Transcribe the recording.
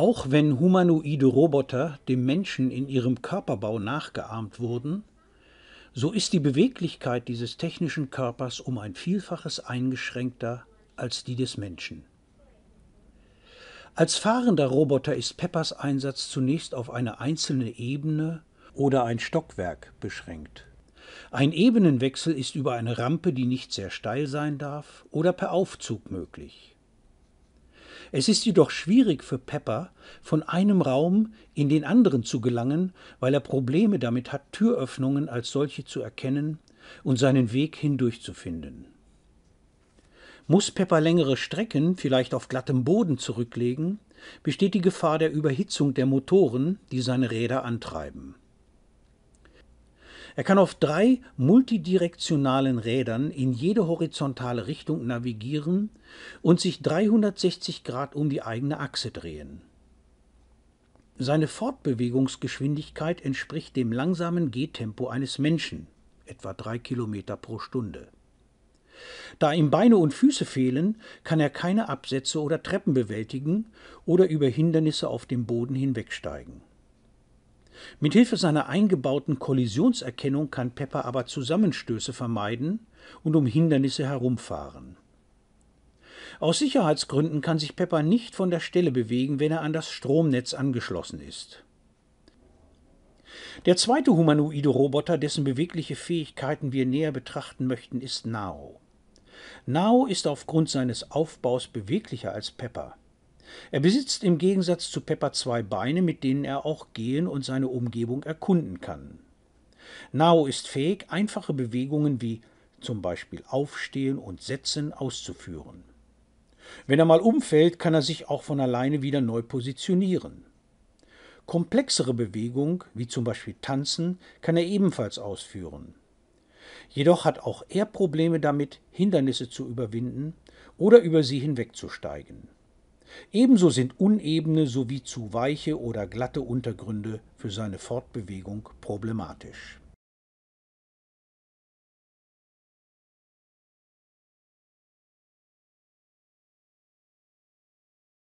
Auch wenn humanoide Roboter dem Menschen in ihrem Körperbau nachgeahmt wurden, so ist die Beweglichkeit dieses technischen Körpers um ein Vielfaches eingeschränkter als die des Menschen. Als fahrender Roboter ist Peppers Einsatz zunächst auf eine einzelne Ebene oder ein Stockwerk beschränkt. Ein Ebenenwechsel ist über eine Rampe, die nicht sehr steil sein darf, oder per Aufzug möglich. Es ist jedoch schwierig für Pepper, von einem Raum in den anderen zu gelangen, weil er Probleme damit hat, Türöffnungen als solche zu erkennen und seinen Weg hindurchzufinden. Muss Pepper längere Strecken, vielleicht auf glattem Boden, zurücklegen, besteht die Gefahr der Überhitzung der Motoren, die seine Räder antreiben. Er kann auf drei multidirektionalen Rädern in jede horizontale Richtung navigieren und sich 360 Grad um die eigene Achse drehen. Seine Fortbewegungsgeschwindigkeit entspricht dem langsamen Gehtempo eines Menschen, etwa 3 Kilometer pro Stunde. Da ihm Beine und Füße fehlen, kann er keine Absätze oder Treppen bewältigen oder über Hindernisse auf dem Boden hinwegsteigen. Mit Hilfe seiner eingebauten Kollisionserkennung kann Pepper aber Zusammenstöße vermeiden und um Hindernisse herumfahren. Aus Sicherheitsgründen kann sich Pepper nicht von der Stelle bewegen, wenn er an das Stromnetz angeschlossen ist. Der zweite humanoide Roboter, dessen bewegliche Fähigkeiten wir näher betrachten möchten, ist Nao. Nao ist aufgrund seines Aufbaus beweglicher als Pepper. Er besitzt im Gegensatz zu Pepper zwei Beine, mit denen er auch gehen und seine Umgebung erkunden kann. Nao ist fähig, einfache Bewegungen wie zum Beispiel Aufstehen und Setzen auszuführen. Wenn er mal umfällt, kann er sich auch von alleine wieder neu positionieren. Komplexere Bewegungen, wie zum Beispiel Tanzen, kann er ebenfalls ausführen. Jedoch hat auch er Probleme damit, Hindernisse zu überwinden oder über sie hinwegzusteigen. Ebenso sind unebene sowie zu weiche oder glatte Untergründe für seine Fortbewegung problematisch